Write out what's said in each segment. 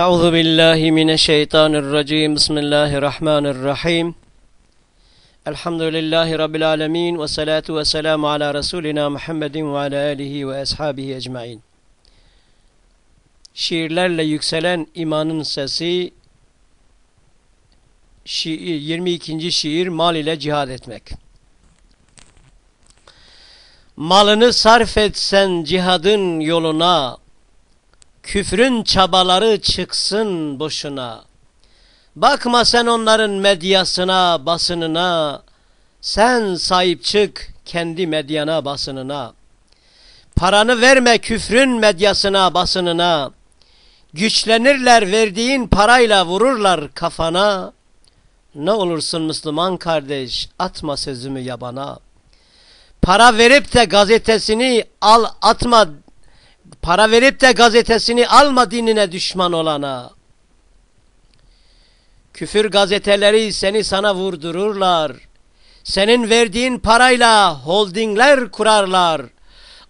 أعوذ بالله من الشيطان الرجيم بسم الله الرحمن الرحيم الحمد لله رب العالمين والصلاة والسلام على رسولنا محمد وعلى آله وأصحابه أجمعين Şiirlerle yükselen imanın sesi şiir, 22. şiir mal ile cihad etmek. Malını sarf etsen cihadın yoluna Küfrün çabaları çıksın boşuna. Bakma sen onların medyasına, basınına. Sen sahip çık kendi medyana, basınına. Paranı verme küfrün medyasına, basınına. Güçlenirler verdiğin parayla vururlar kafana. Ne olursun Müslüman kardeş atma sözümü yabana. Para verip de gazetesini al atma Para verip de gazetesini alma dinine düşman olana. Küfür gazeteleri seni sana vurdururlar. Senin verdiğin parayla holdingler kurarlar.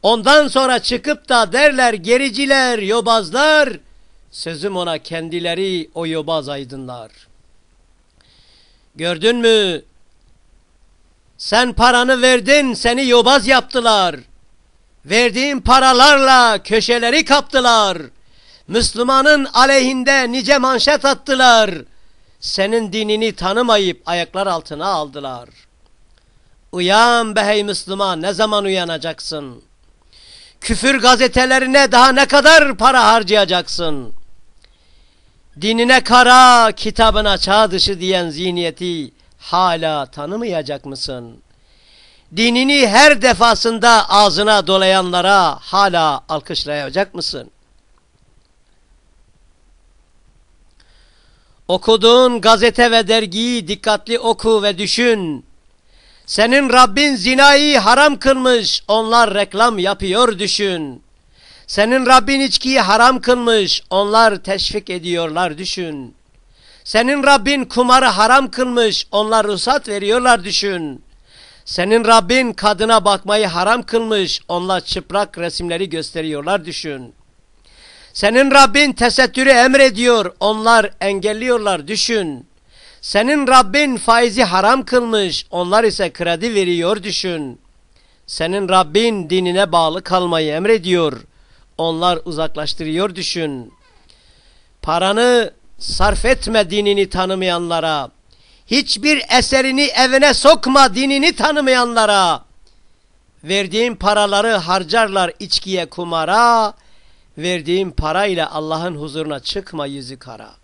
Ondan sonra çıkıp da derler gericiler, yobazlar. Sözüm ona kendileri o yobaz aydınlar. Gördün mü? Sen paranı verdin, seni yobaz yaptılar.'' Verdiğim paralarla köşeleri kaptılar. Müslümanın aleyhinde nice manşet attılar. Senin dinini tanımayıp ayaklar altına aldılar. Uyan be hey Müslüman ne zaman uyanacaksın? Küfür gazetelerine daha ne kadar para harcayacaksın? Dinine kara, kitabına çağ dışı diyen zihniyeti hala tanımayacak mısın?'' dinini her defasında ağzına dolayanlara hala alkışlayacak mısın? Okuduğun gazete ve dergiyi dikkatli oku ve düşün. Senin Rabbin zinayı haram kılmış, onlar reklam yapıyor düşün. Senin Rabbin içkiyi haram kılmış, onlar teşvik ediyorlar düşün. Senin Rabbin kumarı haram kılmış, onlar ruhsat veriyorlar düşün. Senin Rabbin kadına bakmayı haram kılmış. Onlar çıprak resimleri gösteriyorlar düşün. Senin Rabbin tesettürü emrediyor. Onlar engelliyorlar düşün. Senin Rabbin faizi haram kılmış. Onlar ise kredi veriyor düşün. Senin Rabbin dinine bağlı kalmayı emrediyor. Onlar uzaklaştırıyor düşün. Paranı sarf etme dinini tanımayanlara hiçbir eserini evine sokma dinini tanımayanlara. Verdiğin paraları harcarlar içkiye kumara, verdiğin parayla Allah'ın huzuruna çıkma yüzü kara.''